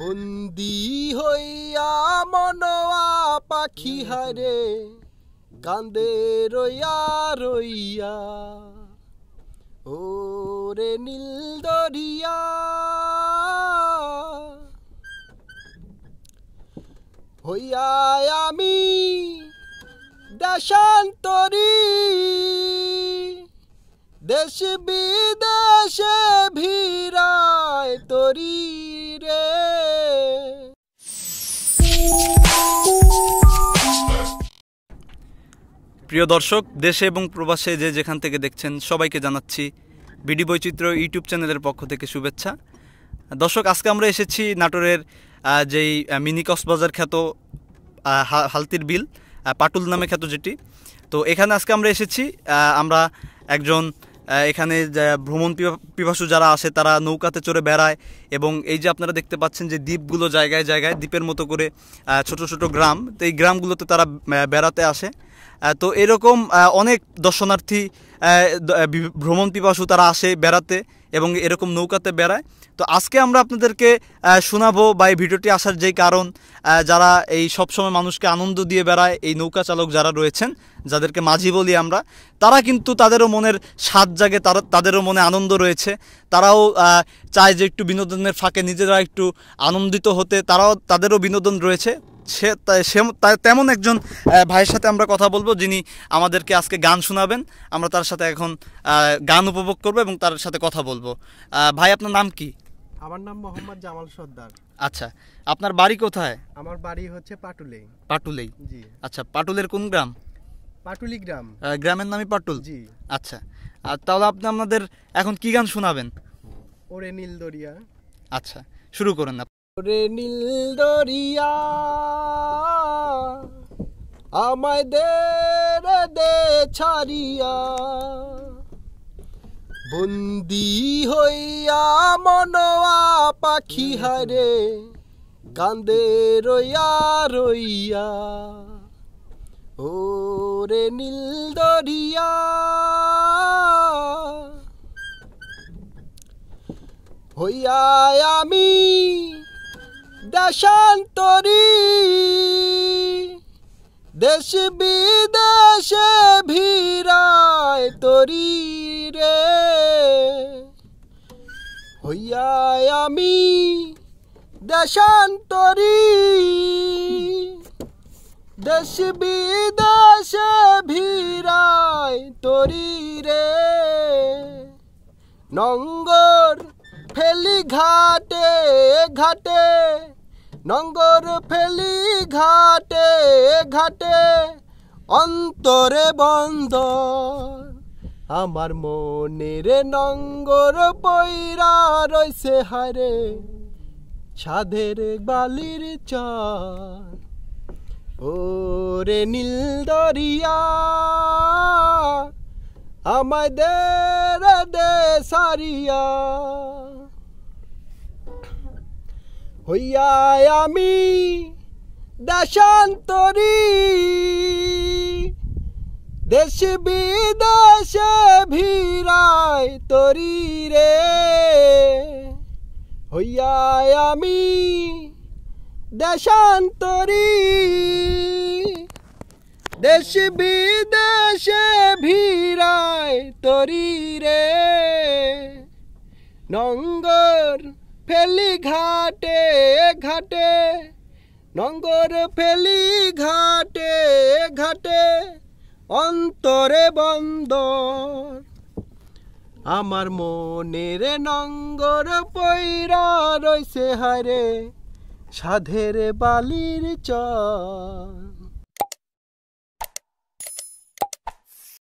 বন্দি হইয়া মনোয়া পাখি হারে কান্দে রইয়া রইয়া ও রে নীল দরিয়া হইয়া আমি দেশান্তরী দেশ বিদেশে ভিড়ায় তরী প্রিয় দর্শক দেশে এবং প্রবাসে যে যেখান থেকে দেখছেন সবাইকে জানাচ্ছি বিডি বৈচিত্র্য ইউটিউব চ্যানেলের পক্ষ থেকে শুভেচ্ছা দর্শক আজকে আমরা এসেছি নাটোরের যেই মিনি কক্সবাজার খ্যাত হালতির বিল পাটুল নামে খ্যাত যেটি তো এখানে আজকে আমরা এসেছি আমরা একজন এখানে ভ্রমণ পিপাসু যারা আসে তারা নৌকাতে চড়ে বেড়ায় এবং এই যে আপনারা দেখতে পাচ্ছেন যে দ্বীপগুলো জায়গায় জায়গায় দ্বীপের মতো করে ছোট ছোট গ্রাম তো এই গ্রামগুলোতে তারা বেড়াতে আসে তো এরকম অনেক দর্শনার্থী ভ্রমণ পিপাসু তারা আসে বেড়াতে এবং এরকম নৌকাতে বেড়ায় তো আজকে আমরা আপনাদেরকে শোনাবো বা এই ভিডিওটি আসার যেই কারণ যারা এই সবসময় মানুষকে আনন্দ দিয়ে বেড়ায় এই নৌকা চালক যারা রয়েছেন যাদেরকে মাঝি বলি আমরা তারা কিন্তু তাদেরও মনের স্বাদ জাগে তারা তাদেরও মনে আনন্দ রয়েছে তারাও চায় যে একটু বিনোদনের ফাঁকে নিজেরা একটু আনন্দিত হতে তারাও তাদেরও বিনোদন রয়েছে সে তেমন একজন ভাইয়ের সাথে আমরা কথা বলবো যিনি আমাদেরকে আজকে গান শোনাবেন আমরা তার সাথে এখন গান উপভোগ করব এবং তার সাথে কথা বলবো ভাই আপনার নাম কি আমার নাম মোহাম্মদ জামাল সর্দার আচ্ছা আপনার বাড়ি কোথায় আমার বাড়ি হচ্ছে পাটুলেই পাটুলেই জি আচ্ছা পাটুলের কোন গ্রাম পাটুলি গ্রাম গ্রামের নামই পাটুল জি আচ্ছা আর তাহলে আপনি আমাদের এখন কি গান শোনাবেন ওরে নীল দরিয়া আচ্ছা শুরু করেন ওরে নীল দরিয়া আমায় দে রে দে ছাড়িয়া বন্দি হইয়া মনোয়া পাখি হারে কান্দে রইয়া রইয়া ও রে নীল দরিয়া হইয়া আমি দেশান্তরি দেশ বিদেশে ভিড়ায় তরি রে হইয়া আমি দেশান্তরি দেশ বিদেশে ভিড়ায় তরি রে নঙ্গর ফেলি ঘাটে ঘাটে নঙ্গর ফেলি ঘাটে ঘাটে অন্তরে বন্ধ আমার মনের নঙ্গর পৈরা রইছে হারে ছাদের বালির চর ওরে নীল দরিয়া আমাদের দে সারিয়া হইয়া আমি দেশান্তরি দেশ বিদেশ ভিড়ায় তরি রে হইয়া আমি দেশান্তরি দেশ বিদেশ ভিড়ায় তরি রে নঙ্গর ফেলি ঘাটে ঘাটে নঙ্গর ফেলি ঘাটে ঘাটে অন্তরে বন্দর আমার মনের নঙ্গর পৈরা রইছে হারে সাধের বালির চর